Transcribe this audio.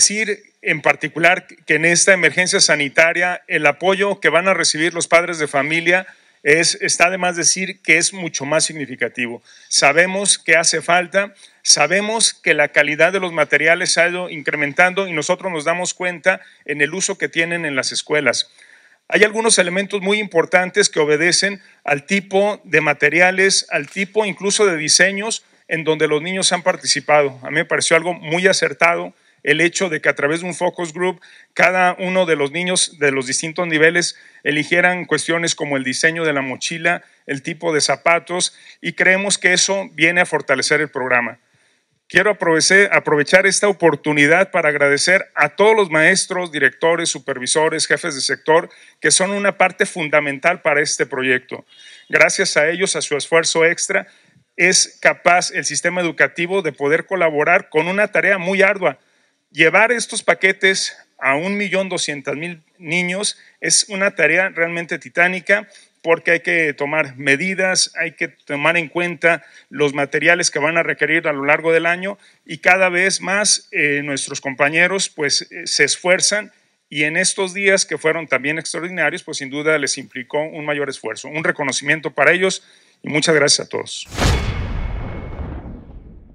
decir en particular que en esta emergencia sanitaria el apoyo que van a recibir los padres de familia es, está de más decir que es mucho más significativo. Sabemos que hace falta, sabemos que la calidad de los materiales ha ido incrementando y nosotros nos damos cuenta en el uso que tienen en las escuelas. Hay algunos elementos muy importantes que obedecen al tipo de materiales, al tipo incluso de diseños en donde los niños han participado. A mí me pareció algo muy acertado el hecho de que a través de un focus group cada uno de los niños de los distintos niveles eligieran cuestiones como el diseño de la mochila, el tipo de zapatos y creemos que eso viene a fortalecer el programa. Quiero aprovechar esta oportunidad para agradecer a todos los maestros, directores, supervisores, jefes de sector, que son una parte fundamental para este proyecto. Gracias a ellos, a su esfuerzo extra, es capaz el sistema educativo de poder colaborar con una tarea muy ardua, Llevar estos paquetes a un millón mil niños es una tarea realmente titánica porque hay que tomar medidas, hay que tomar en cuenta los materiales que van a requerir a lo largo del año y cada vez más eh, nuestros compañeros pues eh, se esfuerzan y en estos días que fueron también extraordinarios pues sin duda les implicó un mayor esfuerzo. Un reconocimiento para ellos y muchas gracias a todos.